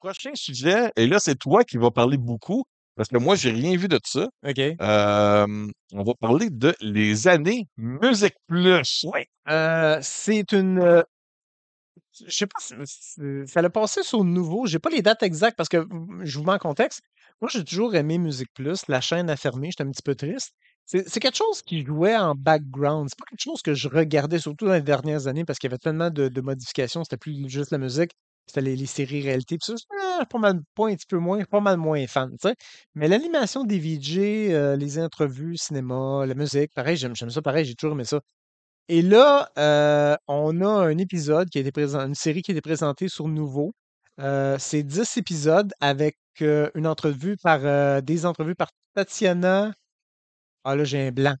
Prochain sujet, et là, c'est toi qui vas parler beaucoup, parce que moi, j'ai rien vu de ça. OK. on va parler de les années Musique Plus. Euh, c'est une. Euh, je sais pas si ça l'a passé sur nouveau. J'ai pas les dates exactes parce que je vous mets en contexte. Moi, j'ai toujours aimé Musique Plus. La chaîne a fermé. J'étais un petit peu triste. C'est quelque chose qui jouait en background. C'est pas quelque chose que je regardais, surtout dans les dernières années, parce qu'il y avait tellement de modifications. C'était plus juste la musique. C'était les, séries réalité. Puis ah, pas mal, un peu moins, pas mal moins fan, Mais l'animation des VJ, euh, les entrevues, cinéma, la musique, pareil, j'aime ça, pareil, j'ai toujours aimé ça. Et là, euh, on a un épisode qui a une série qui a été présentée sur Nouveau. Euh, c'est 10 épisodes avec une entrevue par des entrevues par Tatiana. Ah là, j'ai un blanc.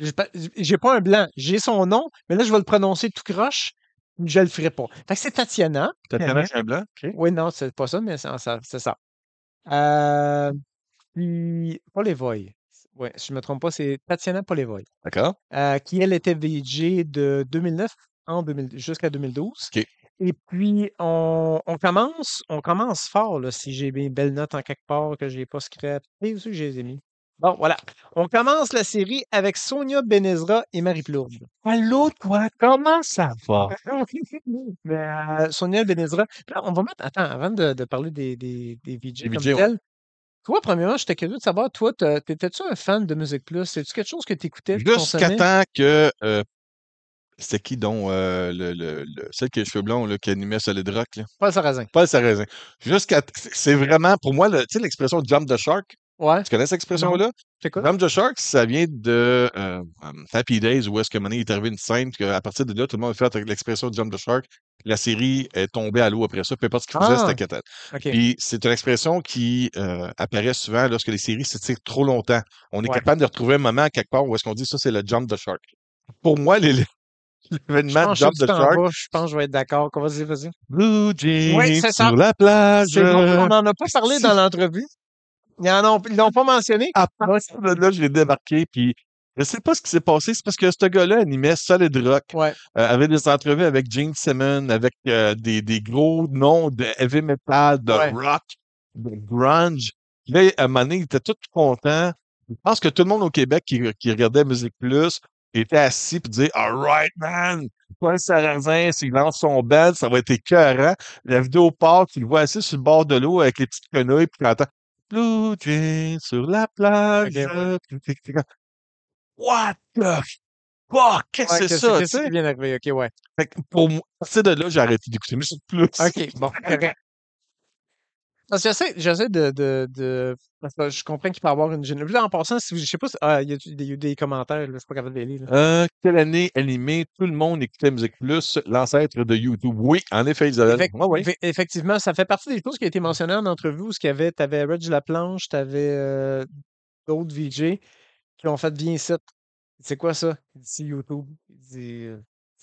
J'ai pas, pas un blanc, j'ai son nom, mais là, je vais le prononcer tout croche je le ferai pas. c'est Tatiana. Tatiana Chambla, Oui, non, c'est pas ça, mais c'est ça. C'est ça. Euh, puis, Oui, si je ne me trompe pas, c'est Tatiana Paulévoy. D'accord. Euh, qui, elle, était VG de 2009 en 2000, jusqu'à 2012. OK. Et puis, on, on, commence on commence fort, là, si j'ai mes belles notes en quelque part que je n'ai pas scrapé. C'est aussi que je les ai mis. Bon, voilà. On commence la série avec Sonia Benezra et Marie Plourde. Allô, quoi? comment ça va? Mais, ah, ah ben, euh, Sonia Benezra, on va mettre. Attends, avant de, parler des, des, des VJ comme tel, ouais. toi, premièrement, j'étais curieux de savoir, toi, t'étais-tu un fan de Musique Plus? C'est-tu quelque chose que t'écoutais? Jusqu'à temps que. Euh, C'était qui donc euh, le, le, le, celle qui a les cheveux blonds qui animait Solid Rock? Paul Sarrazin. Paul Sarrazin. Jusqu'à. C'est vraiment, pour moi, tu sais, l'expression jump the shark. Tu connais cette expression-là? Jump the Shark, ça vient de euh, um, Happy Days où est-ce que Money est arrivé une scène, puis à partir de là, tout le monde a fait l'expression Jump the Shark. La série est tombée à l'eau après ça, peu importe ce qu'il faisait, un ah! c'était okay. Puis c'est une expression qui euh, apparaît souvent lorsque les séries s'étirent trop longtemps. On est capable de retrouver un moment quelque part où est-ce qu'on dit ça, c'est le Jump the Shark. Pour moi, L'événement Jump the Shark. je pense que je vais être d'accord. Vas-y, vas-y. Blue Jeans sur la plage. On n'en a pas parlé dans l'entrevue. Ils n'ont l'ont pas mentionné. À là, je débarqué, puis je sais pas ce qui s'est passé. C'est parce que ce gars-là animait Solid Rock. Ouais. Euh, avait des entrevues avec Gene Simmons, avec euh, des, des, gros noms de heavy metal, de rock, de grunge. Là, à un moment donné, il était tout content. Je pense que tout le monde au Québec qui, qui regardait Musique Plus était assis et disait alright right, man! Paul Sarrazin, s'il lance son band, ça va être écœurant. La vidéo part, il voit assis sur le bord de l'eau avec les petites quenouilles, puis quand... Blue Jeans sur la plage. What the fuck? Qu'est-ce que c'est ça? C'est ça qui ok, ouais. Fait que pour moi, c'est de là, j'ai arrêté d'écouter Mais c'est plus. Ok, bon, correct j'essaie, de, de, je comprends qu'il peut y avoir une génération. en passant, si vous, je sais pas si. Ah, il y a des, commentaires, là, je suis pas capable de les lire. quelle année animée tout le monde écoutait Musique Plus, l'ancêtre de YouTube? Oui, en effet, Isabelle. avaient... Effectivement, ça fait partie des choses qui ont été mentionnées en entrevue où tu avais, avais Reg Laplanche, tu avais euh, d'autres VJ qui ont fait bien ça. C'est quoi ça? c'est YouTube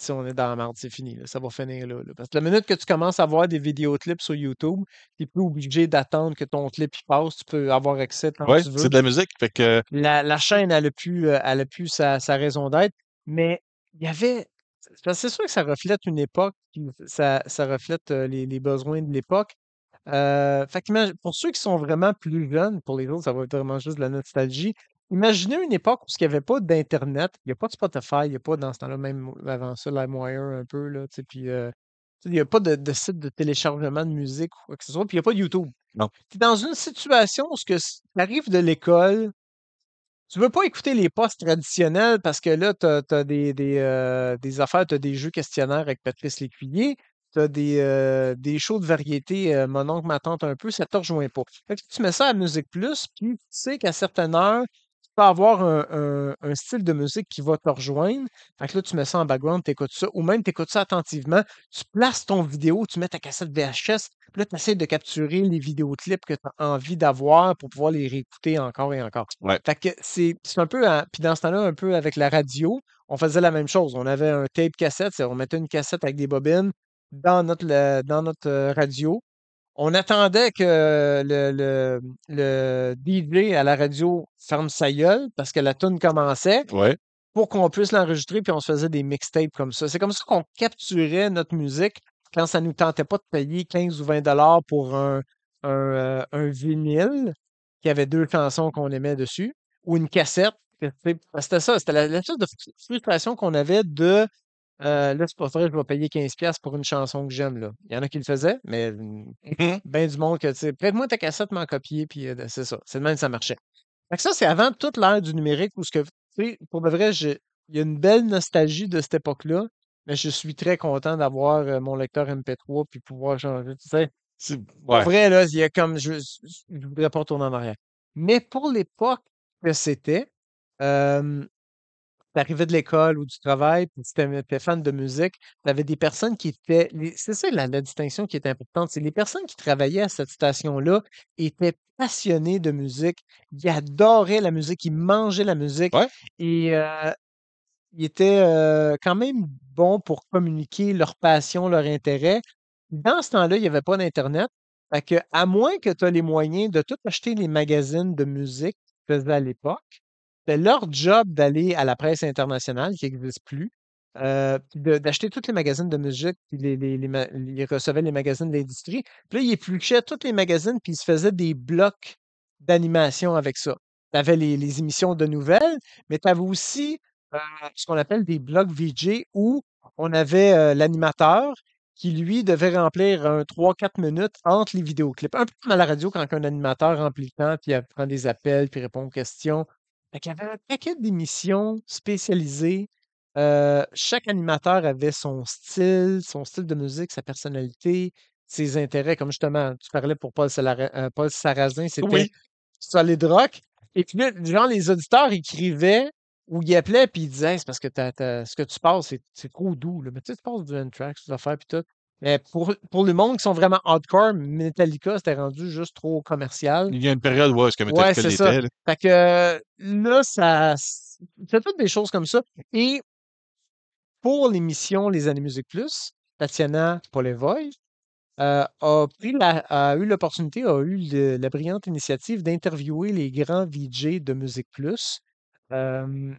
si on est dans la merde, c'est fini. ça va finir là, Parce que la minute que tu commences à voir des vidéos clips sur YouTube, tu n'es plus obligé d'attendre que ton clip passe. Tu peux avoir accès quand tu veux. c'est de la musique. la, chaîne, elle a plus, euh, plus sa, raison d'être. Mais il y avait... C'est sûr que ça reflète une époque, ça, reflète euh, les, besoins de l'époque. Euh, fait que pour ceux qui sont vraiment plus jeunes, pour les autres, ça va être vraiment juste de la nostalgie imaginez une époque où il n'y avait pas d'Internet, il n'y a pas de Spotify, il n'y a pas dans ce temps-là, même avant ça, LimeWire un peu, là, puis euh, il n'y a pas de, site de téléchargement de musique ou quoi que ce soit, puis il n'y a pas de YouTube. Non. Tu es dans une situation où ce tu arrives de l'école, tu veux pas écouter les postes traditionnels parce que là, tu as, des, euh, des, affaires, tu as des jeux questionnaires avec Patrice Lécuyer, tu as des, euh, des shows de variété, mon oncle, ma tante un peu, ça te rejoint pas. tu mets ça à Musique Plus, puis tu sais qu'à certaines heures, avoir un, style de musique qui va te rejoindre. Fait là, tu mets ça en background, tu écoutes ça, ou même tu écoutes ça attentivement, tu places ton vidéo, tu mets ta cassette VHS, puis là, tu essaies de capturer les vidéoclips que tu as envie d'avoir pour pouvoir les réécouter encore et encore. Fait que c'est un peu, puis dans ce temps-là, un peu avec la radio, on faisait la même chose. On avait un tape cassette, on mettait une cassette avec des bobines dans notre, dans notre euh, radio, on attendait que le, le, DJ à la radio ferme sa gueule parce que la tune commençait. Pour qu'on puisse l'enregistrer, puis on se faisait des mixtapes comme ça. C'est comme ça qu'on capturait notre musique quand ça nous tentait pas de payer 15 ou 20 dollars pour un, euh, un, vinyle qui avait deux chansons qu'on aimait dessus, ou une cassette. C'était ça, c'était la, la, de frustration qu'on avait de euh, là, c'est pas vrai, je vais payer 15$ pour une chanson que j'aime. Là. Il y en a qui le faisaient, mais mmh, mmh bien du monde que tu sais, prête-moi ta cassette, m'en copier, puis euh, c'est ça. C'est le même que ça marchait. Fait ça, c'est avant toute l'ère du numérique où ce que, pour le vrai, il y a une belle nostalgie de cette époque-là, mais je suis très content d'avoir euh, mon lecteur MP3 puis pouvoir changer. Tu sais, vrai, là, il y a comme, je ne voudrais pas retourner en arrière. Mais pour l'époque que c'était, euh, t'arrivais de l'école ou du travail, puis t'étais fan de musique, t'avais des personnes qui étaient. C'est ça la, distinction qui est importante. C'est les personnes qui travaillaient à cette station-là étaient passionnées de musique. Ils adoraient la musique, ils mangeaient la musique. Et euh, ils étaient euh, quand même bons pour communiquer leur passion, leur intérêt. Dans ce temps-là, il n'y avait pas d'Internet. Fait que, à moins que tu aies les moyens de tout acheter les magazines de musique que tu faisais à l'époque, c'était ben, leur job d'aller à la presse internationale qui n'existe plus, euh, d'acheter tous les magazines de musique, puis les, les, les, ils recevaient les magazines de l'industrie. Puis là, ils épluchaient tous les magazines, puis ils se faisaient des blocs d'animation avec ça. Tu avais les, émissions de nouvelles, mais tu avais aussi euh, ce qu'on appelle des blocs VJ où on avait euh, l'animateur qui, lui, devait remplir un 3-4 minutes entre les vidéoclips. Un peu comme à la radio quand un animateur remplit le temps, puis il prend des appels, puis répond aux questions. Il y avait un paquet d'émissions spécialisées. chaque animateur avait son style, son style de musique, sa personnalité, ses intérêts, comme justement, tu parlais pour Paul, euh, Sarrazin, c'était Solid Rock. Et puis, genre, les auditeurs écrivaient ou ils appelaient, et ils disaient, c'est parce que ce que tu passes, c'est trop doux. Mais tu sais, tu passes du N-Track, tu vas faire, puis tout. Mais pour, pour le monde qui sont vraiment hardcore, Metallica, c'était rendu juste trop commercial. Il y a une période où est-ce que Metallica ouais, c'est ça. Fait que là, ça. C'est toutes des choses comme ça. Et pour l'émission Les années Musique Plus, Tatiana Polevoy euh, a, pris a eu l'opportunité, a eu la brillante initiative d'interviewer les grands VJ de Musique Plus euh,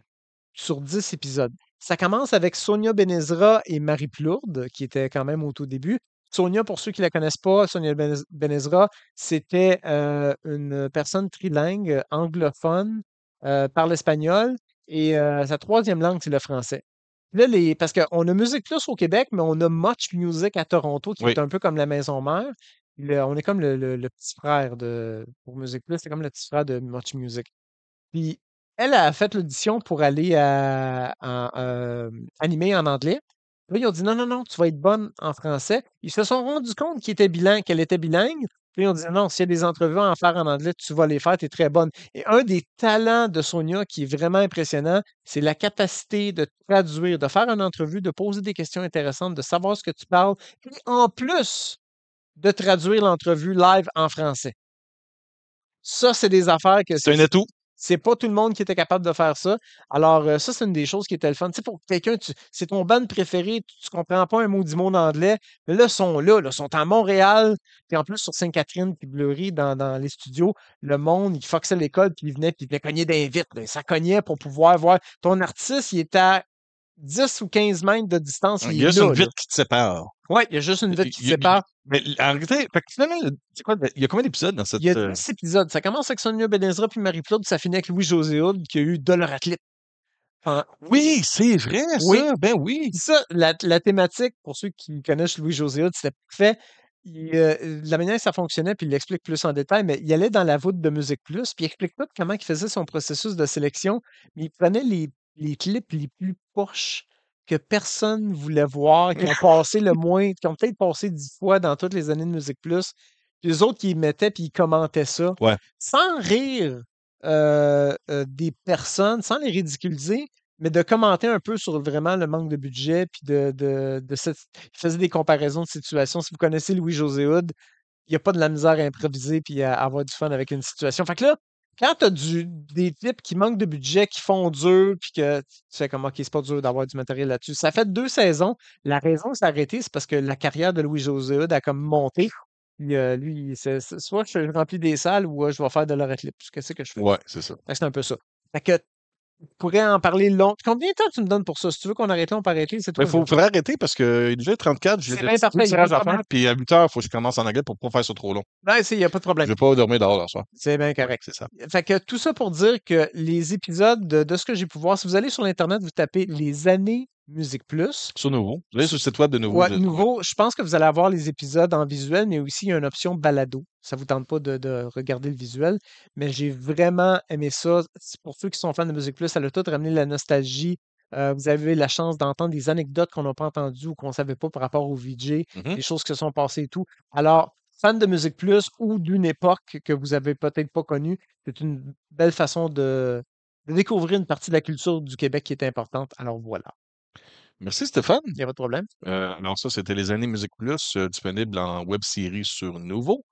sur 10 épisodes. Ça commence avec Sonia Benezra et Marie Plourde, qui étaient quand même au tout début. Sonia, pour ceux qui ne la connaissent pas, Sonia Benezra, c'était euh, une personne trilingue, anglophone, euh, parle espagnol, et euh, sa troisième langue, c'est le français. Là, les, parce qu'on a Music Plus au Québec, mais on a Much Music à Toronto, qui est un peu comme la maison mère. on est comme le, petit frère de, pour Music Plus, c'est comme le petit frère de Much Music. Puis elle a fait l'audition pour aller euh, euh, animer en anglais. Puis ils ont dit non, non, non, tu vas être bonne en français. Ils se sont rendus compte qu'elle était bilingue, qu'elle était bilingue. Puis ils ont dit non, s'il y a des entrevues à en faire en anglais, tu vas les faire, tu es très bonne. Et un des talents de Sonia qui est vraiment impressionnant, c'est la capacité de traduire, de faire une entrevue, de poser des questions intéressantes, de savoir ce que tu parles. Et en plus de traduire l'entrevue live en français. Ça, c'est des affaires que c'est. un atout. C'est pas tout le monde qui était capable de faire ça. Alors, euh, ça, c'est une des choses qui était le fun. Tu sais, pour quelqu'un, c'est ton band préféré, tu, comprends pas un mot du mot anglais mais là, sont là, Ils sont à Montréal, puis en plus, sur Sainte-Catherine, qui Blurry, dans, les studios, le monde, il foxaient l'école, puis il venait, puis ils était cogner des Ça cognait pour pouvoir voir. Ton artiste, il est à 10 ou 15 mètres de distance. Il, y a juste une vitre qui te sépare. Oui, il y a juste une vitre qui te sépare. Mais en réalité, quoi, il y a combien d'épisodes dans cette. Il y a 10 euh? épisodes. Ça commence avec Sonia Benezra puis Marie Claude, ça finit avec Louis-José qui a eu Dollar ah, Enfin, oui, c'est vrai, ça. Ben oui. Ça, la, thématique, pour ceux qui connaissent Louis-José Hood, c'était parfait. Euh, la manière dont ça fonctionnait, puis il l'explique plus en détail, mais il allait dans la voûte de Musique Plus, puis il explique tout comment il faisait son processus de sélection. Mais il prenait les, clips les plus proches que personne voulait voir, qui ont passé le moins, qui ont peut-être passé dix fois dans toutes les années de Musique Plus. Puis les autres, qui mettaient puis ils commentaient ça. Sans rire euh, euh, des personnes, sans les ridiculiser, mais de commenter un peu sur vraiment le manque de budget, puis de, de, de cette... des comparaisons de situations. Si vous connaissez Louis-José Hood, il n'y a pas de la misère à improviser puis à avoir du fun avec une situation. Fait que là, quand tu as des clips qui manquent de budget, qui font dur, puis que tu sais comment OK, c'est pas dur d'avoir du matériel là-dessus. Ça fait deux saisons. La raison de s'arrêter, c'est parce que la carrière de Louis-José a comme monté. Puis, euh, lui, c'est, soit je remplis des salles ou je vais faire de clips. Qu'est-ce que je fais? Ouais, c'est ça. C'est un peu ça pourrais en parler long. Combien de temps tu me donnes pour ça? Si tu veux qu'on arrête là, on peut arrêter. C'est ben, Il faut, faudrait arrêter parce est déjà 34, j'ai des petits à faire. Puis à 8 heures, il faut que je commence en anglais pour ne pas faire ça trop long. Non, il n'y a pas de problème. Je ne vais pas dormir dehors la soir. C'est bien correct. C'est ça. Fait que tout ça pour dire que les épisodes de, de ce que j'ai pu voir, si vous allez sur l'Internet, vous tapez les années Musique Plus. Sur Nouveau. Vous sur cette web de Nouveau. nouveau. Je pense que vous allez avoir les épisodes en visuel, mais aussi il y a une option balado. Ça ne vous tente pas de, regarder le visuel, mais j'ai vraiment aimé ça. Pour ceux qui sont fans de Musique Plus, ça a tout ramené la nostalgie. Euh, vous avez la chance d'entendre des anecdotes qu'on n'a pas entendues ou qu'on ne savait pas par rapport au VJ, les mm-hmm. des choses qui se sont passées et tout. Alors, fans de Musique Plus ou d'une époque que vous n'avez peut-être pas connue, c'est une belle façon de, de découvrir une partie de la culture du Québec qui est importante. Alors voilà. Merci Stéphane. Il n'y a pas de problème. Euh, alors ça, c'était les années Musique Plus, euh, disponibles en web série sur Nouveau.